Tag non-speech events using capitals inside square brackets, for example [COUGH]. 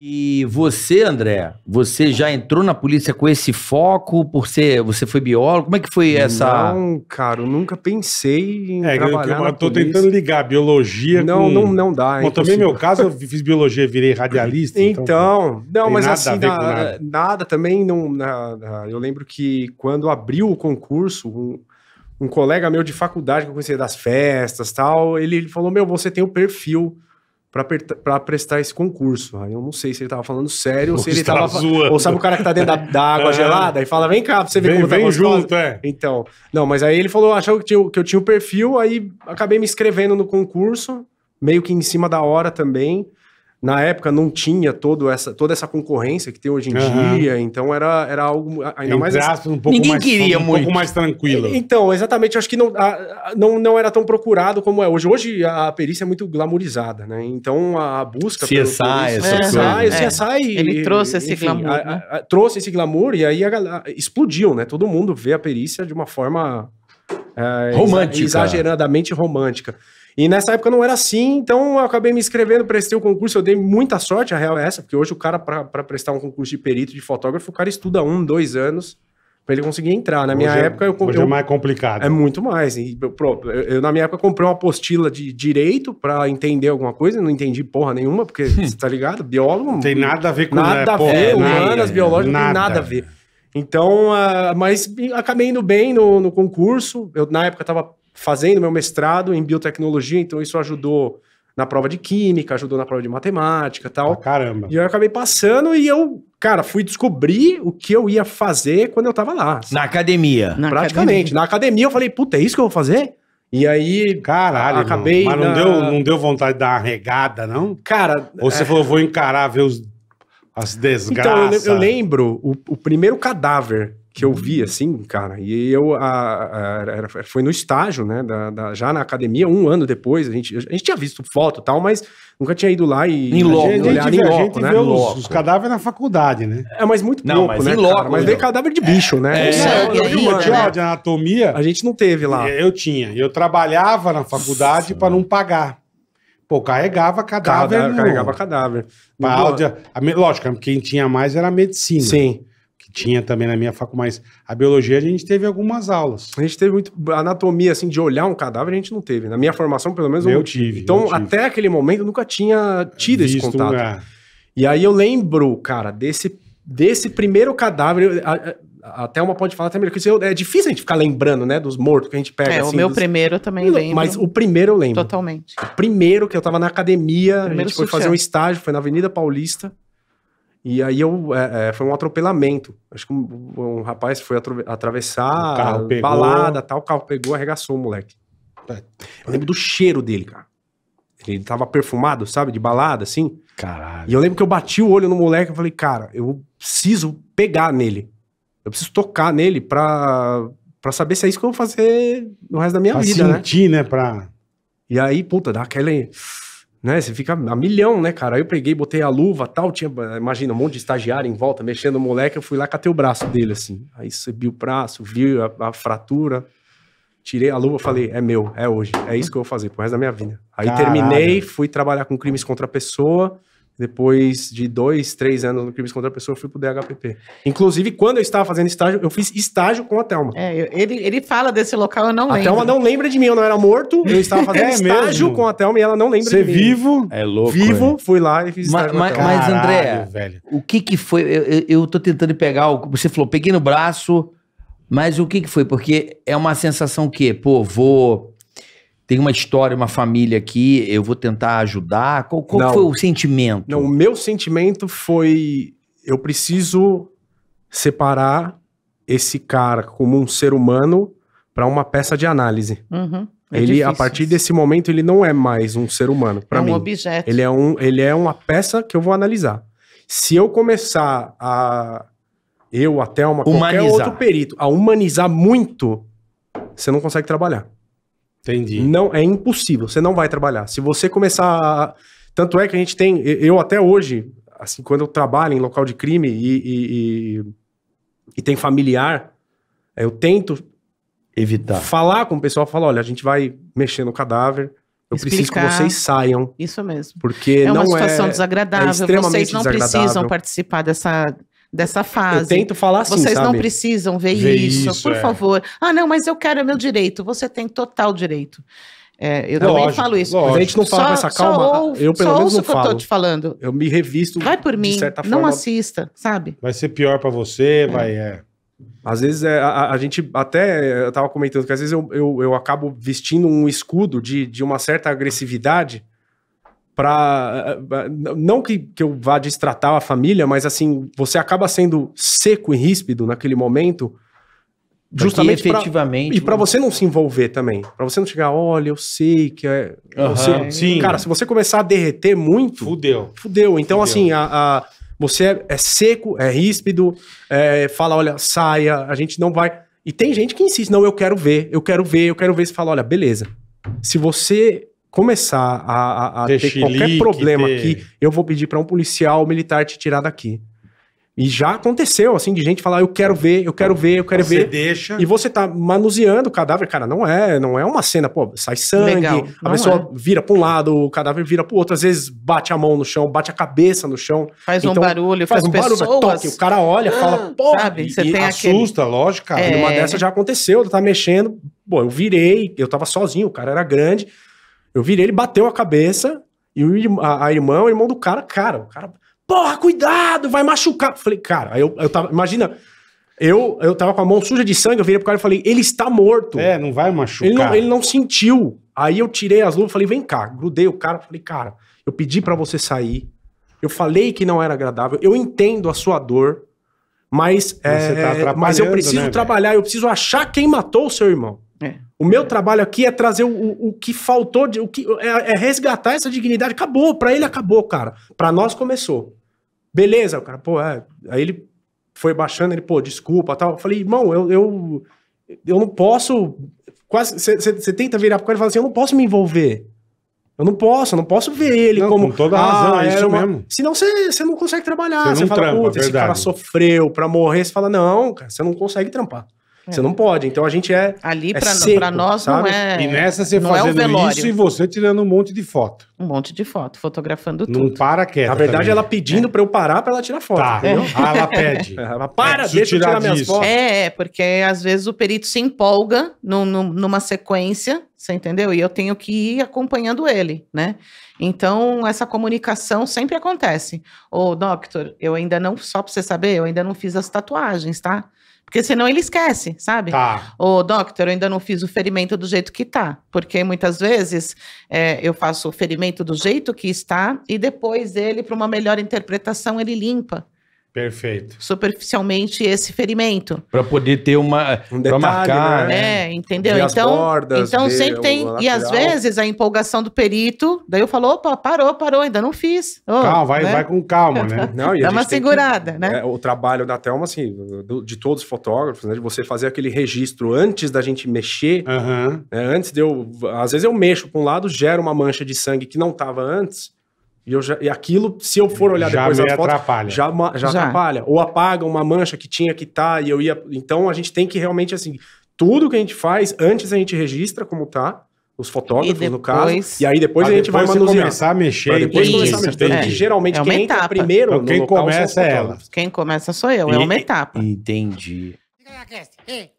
E você, André, você já entrou na polícia com esse foco por ser, você foi biólogo? Como é que foi essa? Não, cara, eu nunca pensei em é, trabalhar eu, eu, eu tô polícia. tentando ligar biologia não, com... Não, não dá. É Bom, é também meu caso, eu fiz biologia, virei radialista. então, então não, mas nada assim, na, nada. nada. também não. Na, eu lembro que quando abriu o concurso, um, um colega meu de faculdade que eu conhecia das festas, tal, ele, ele falou: "Meu, você tem o perfil para prestar esse concurso. Aí eu não sei se ele tava falando sério ou se ele tá tava. Zoando. Ou sabe o cara que tá dentro da, da água [LAUGHS] é. gelada e fala: vem cá pra você ver vem, como tá Vem gostosa. junto, é. Então. Não, mas aí ele falou: achou que, tinha, que eu tinha o um perfil, aí acabei me inscrevendo no concurso, meio que em cima da hora também. Na época não tinha todo essa, toda essa concorrência que tem hoje em uhum. dia, então era, era algo ainda Entre mais. Aspas, um pouco Ninguém mais, queria um muito. pouco mais tranquilo. Então, exatamente, acho que não, a, não, não era tão procurado como é hoje. Hoje a perícia é muito glamourizada, né? Então a, busca. CSI, pelo, pelo, é, CSI, é. CSI, Ele trouxe enfim, esse glamour. A, né? a, trouxe esse glamour e aí a, explodiu, né? Todo mundo vê a perícia de uma forma é, romântica. Exageradamente romântica. E nessa época não era assim, então eu acabei me inscrevendo, prestei o concurso, eu dei muita sorte, a real é essa, porque hoje o cara, para prestar um concurso de perito, de fotógrafo, o cara estuda um, dois anos para ele conseguir entrar. Na minha hoje é- época... Eu, hoje é mais complicado. É muito mais. E, eu, eu, na minha época, comprei uma apostila de direito para entender alguma coisa, não entendi porra nenhuma, porque, você [LAUGHS] tá ligado? Biólogo... Não tem nada a ver com... Nada né, a ver, humanas, é, biológico, tem nada a ver. Então, uh, mas acabei indo bem no, no concurso. Eu, na época, estava fazendo meu mestrado em biotecnologia, então isso ajudou na prova de química, ajudou na prova de matemática tal. Ah, caramba. E eu acabei passando e eu, cara, fui descobrir o que eu ia fazer quando eu tava lá. Na academia. Na Praticamente. Academia. Na academia eu falei, puta, é isso que eu vou fazer? E aí. Caralho, acabei. Mas na... não, deu, não deu vontade de dar uma regada, não? Cara. Ou você é... falou, vou encarar, ver os as desgraças. Então, eu, eu lembro o, o, primeiro cadáver que eu vi, assim, cara, e eu a, a, foi no estágio, né, da, da, já na academia, um ano depois, a gente, a gente tinha visto foto e tal, mas nunca tinha ido lá e... Em loco, né? a gente, olhar, loco, a gente né? vê os, os, cadáveres na faculdade, né? É, mas muito não, pouco, mas né, em loco, cara? Mas vem né? cadáver de bicho, é, né? É, Isso, é, é, de, humano, né? de anatomia... A gente não teve lá. Eu tinha, eu trabalhava na faculdade para não pagar. Pô, carregava cadáver. Cada, carregava cadáver. Áudia, a, lógico, quem tinha mais era a medicina. Sim. Que tinha também na minha faculdade. Mas a biologia a gente teve algumas aulas. A gente teve muito. Anatomia, assim, de olhar um cadáver, a gente não teve. Na minha formação, pelo menos, eu, tive. Então, eu tive. até aquele momento, eu nunca tinha tido Visto, esse contato. É. E aí eu lembro, cara, desse desse primeiro cadáver até uma pode falar até melhor que é, é difícil a gente ficar lembrando, né, dos mortos que a gente pega. É, assim, o meu dos... primeiro eu também lembro. Mas o primeiro eu lembro. Totalmente. O primeiro que eu tava na academia, primeiro a gente foi fazer um estágio, foi na Avenida Paulista. E aí eu é, é, foi um atropelamento. Acho que um, um rapaz foi atravessar, balada, tal, o carro pegou, arregaçou o moleque. Tá. Eu lembro do cheiro dele, cara. Ele tava perfumado, sabe? De balada, assim. Caralho. E eu lembro que eu bati o olho no moleque e falei, cara, eu preciso pegar nele. Eu preciso tocar nele pra, pra saber se é isso que eu vou fazer no resto da minha pra vida, né? sentir, né? né? Pra... E aí, puta, dá aquela... Né, você fica a milhão, né, cara? Aí eu peguei, botei a luva tal, tinha, imagina, um monte de estagiário em volta, mexendo o moleque, eu fui lá, catei o braço dele, assim. Aí subi o braço, vi a, a fratura, tirei a luva, falei, é meu, é hoje, é isso que eu vou fazer pro resto da minha vida. Aí Caralho. terminei, fui trabalhar com crimes contra a pessoa, depois de dois, três anos no crimes contra a pessoa, eu fui pro DHPP. Inclusive, quando eu estava fazendo estágio, eu fiz estágio com a Thelma. É, ele, ele fala desse local, eu não a lembro. A Thelma não lembra de mim, eu não era morto, eu estava [LAUGHS] fazendo é estágio mesmo? com a Thelma e ela não lembra de mim. Você vivo? É louco. Vivo, fui lá e fiz ma, estágio. Ma, mas, André, velho. o que que foi? Eu, eu, eu tô tentando pegar, o, você falou, peguei no braço, mas o que que foi? Porque é uma sensação que, pô, vou tem uma história, uma família aqui, eu vou tentar ajudar? Qual, qual foi o sentimento? Não, o meu sentimento foi: eu preciso separar esse cara como um ser humano para uma peça de análise. Uhum, é ele, difícil. a partir desse momento, ele não é mais um ser humano. Para é um mim, objeto. Ele é, um, ele é uma peça que eu vou analisar. Se eu começar a. Eu, até uma. Humanizar. Qualquer outro perito, a humanizar muito, você não consegue trabalhar. Entendi. Não, é impossível, você não vai trabalhar. Se você começar. A... Tanto é que a gente tem. Eu até hoje, assim, quando eu trabalho em local de crime e, e, e, e tem familiar, eu tento evitar. Falar com o pessoal, falar, olha, a gente vai mexer no cadáver. Eu Explicar. preciso que vocês saiam. Isso mesmo. Porque é uma é situação é, desagradável. É vocês não precisam participar dessa dessa fase. Eu tento falar assim, Vocês sabe? não precisam ver, ver isso, isso, por é. favor. Ah, não, mas eu quero, é meu direito. Você tem total direito. É, eu é, também falo isso. Lógico. A gente não fala só, com essa calma. Só ouve, ah, eu pelo só menos não falo. que eu tô te falando. Eu me revisto. Vai por mim. não forma, assista, sabe? Vai ser pior para você, é. vai. É. Às vezes é, a, a, gente até eu tava comentando que às vezes eu, eu, eu acabo vestindo um escudo de, de uma certa agressividade para eh, eh, não que, que eu vá destratar a família, mas assim, você acaba sendo seco e ríspido naquele momento, justamente efetivamente pra, e para você não se envolver também, para você não chegar, olha, eu sei que é, uhum, você, sim. cara, se você começar a derreter muito, fudeu, fudeu. Então fudeu. assim, a, a você é, é, seco, é ríspido, é, fala, olha, saia, a gente não vai. E tem gente que insiste, não, eu quero ver, eu quero ver, eu quero ver. Você fala, olha, beleza. Se você começar a, a, a ter qualquer problema ter... aqui, eu vou pedir para um policial militar te tirar daqui. E já aconteceu, assim, de gente falar, eu quero ver, eu quero ver, eu quero você ver. Você deixa. E você tá manuseando o cadáver, cara, não é, não é uma cena, pô, sai sangue, Legal. a pessoa é. vira para um lado, o cadáver vira pro outro, às vezes bate a mão no chão, bate a cabeça no chão. Faz então, um barulho, faz um pessoas... barulho, toque, o cara olha, fala, ah, pô, sabe, você e, tem assusta, aquele... lógico, cara. É... E numa é. dessa já aconteceu, tá mexendo, pô, eu virei, eu tava sozinho, o cara era grande, eu virei, ele bateu a cabeça e o, a, a irmã, o irmão do cara, cara, o cara, porra, cuidado, vai machucar. Falei, cara, aí eu, eu tava, imagina, eu, eu tava com a mão suja de sangue, eu virei pro cara e falei, ele está morto. É, não vai machucar. Ele não, ele não sentiu. Aí eu tirei as luvas, falei, vem cá, grudei o cara, falei, cara, eu pedi para você sair, eu falei que não era agradável, eu entendo a sua dor, mas, tá é, tá mas eu preciso né, trabalhar, véio? eu preciso achar quem matou o seu irmão. O meu trabalho aqui é trazer o, o, que faltou, de, o que é, é resgatar essa dignidade. Acabou, para ele acabou, cara. Para nós começou. Beleza, o cara, pô, é. Aí ele foi baixando, ele, pô, desculpa, tal. Eu falei, irmão, eu, eu, eu não posso. Quase. Você tenta virar pro cara e fala assim: eu não posso me envolver. Eu não posso, eu não posso ver ele não, como. Com toda a razão, ah, é isso uma... mesmo. Senão você não consegue trabalhar. Você fala, trampa, puta, verdade. esse cara sofreu pra morrer. Você fala, não, cara, você não consegue trampar. Você não pode. Então a gente é. Ali, é pra, seco, pra nós, sabe? não é. E nessa você é fazendo é isso e você tirando um monte de foto. Um monte de foto, fotografando tudo. Não para quieto. Na verdade, também. ela pedindo é. pra eu parar pra ela tirar foto. Tá. [LAUGHS] Ah, ela pede. [LAUGHS] Ela para, é, deixa eu tirar, tirar minhas fotos. É, é, porque às vezes o perito se empolga numa sequência, você entendeu? E eu tenho que ir acompanhando ele, né? Então, essa comunicação sempre acontece. Ô, Doctor, eu ainda não, só pra você saber, eu ainda não fiz as tatuagens, tá? Porque senão ele esquece, sabe? Tá. Ô, doctor, eu ainda não fiz o ferimento do jeito que tá. Porque muitas vezes é, eu faço o ferimento do jeito que está e depois ele, para uma melhor interpretação, ele limpa. Perfeito. Superficialmente esse ferimento. Para poder ter uma. Um detalhe, marcar. Né? né? É, entendeu? Ver então, bordas, então sempre tem. E às vezes a empolgação do perito, daí eu falo, opa, parou, parou, ainda não fiz. Oh, calma, vai, né? vai com calma, né? [LAUGHS] não, Dá uma segurada, que, né? É, o trabalho da Thelma, assim, do, de todos os fotógrafos, né? De você fazer aquele registro antes da gente mexer. Uhum. Né? Antes de eu. Às vezes eu mexo para um lado, gera uma mancha de sangue que não estava antes. E, eu já, e aquilo, se eu for olhar já depois as fotos, atrapalha. Já, já, já atrapalha. Ou apaga uma mancha que tinha que estar tá, e eu ia. Então a gente tem que realmente, assim, tudo que a gente faz, antes a gente registra como tá, os fotógrafos, depois, no caso. E aí depois a gente depois vai manusear. começar a mexer. Pra depois isso, começar a mexer. Então, é, geralmente é quem etapa. entra primeiro então, quem começa é ela. Quem começa sou eu, e, é uma etapa. Entendi. Entendi.